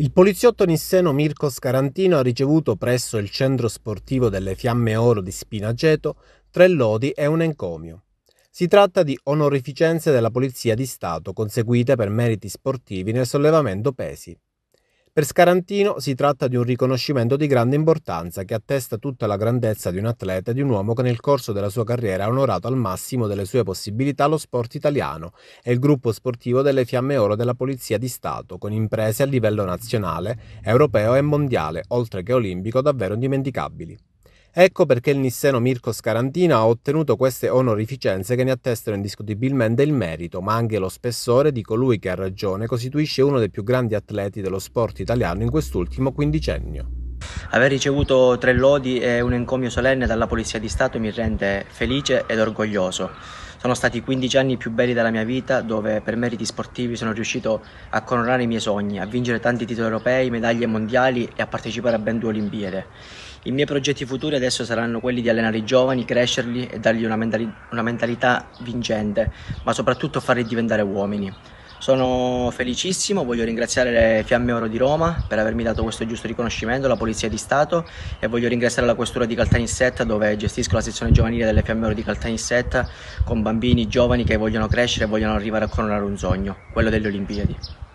Il poliziotto nisseno Mirko Scarantino ha ricevuto presso il centro sportivo delle Fiamme Oro di Spinaceto tre lodi e un encomio. Si tratta di onorificenze della Polizia di Stato conseguite per meriti sportivi nel sollevamento pesi. Per Scarantino si tratta di un riconoscimento di grande importanza che attesta tutta la grandezza di un atleta e di un uomo che nel corso della sua carriera ha onorato al massimo delle sue possibilità lo sport italiano e il gruppo sportivo delle Fiamme Oro della Polizia di Stato, con imprese a livello nazionale, europeo e mondiale, oltre che olimpico, davvero indimenticabili. Ecco perché il nisseno Mirko Scarantina ha ottenuto queste onorificenze che ne attestano indiscutibilmente il merito, ma anche lo spessore di colui che a ragione costituisce uno dei più grandi atleti dello sport italiano in quest'ultimo quindicennio. Aver ricevuto tre lodi e un encomio solenne dalla Polizia di Stato mi rende felice ed orgoglioso. Sono stati 15 anni più belli della mia vita dove per meriti sportivi sono riuscito a coronare i miei sogni, a vincere tanti titoli europei, medaglie mondiali e a partecipare a ben due Olimpiadi. I miei progetti futuri adesso saranno quelli di allenare i giovani, crescerli e dargli una, mentali una mentalità vincente, ma soprattutto farli diventare uomini. Sono felicissimo, voglio ringraziare le Fiamme Oro di Roma per avermi dato questo giusto riconoscimento, la Polizia di Stato e voglio ringraziare la Questura di Caltanissetta dove gestisco la sezione giovanile delle Fiamme Oro di Caltanissetta con bambini giovani che vogliono crescere e vogliono arrivare a coronare un sogno, quello delle Olimpiadi.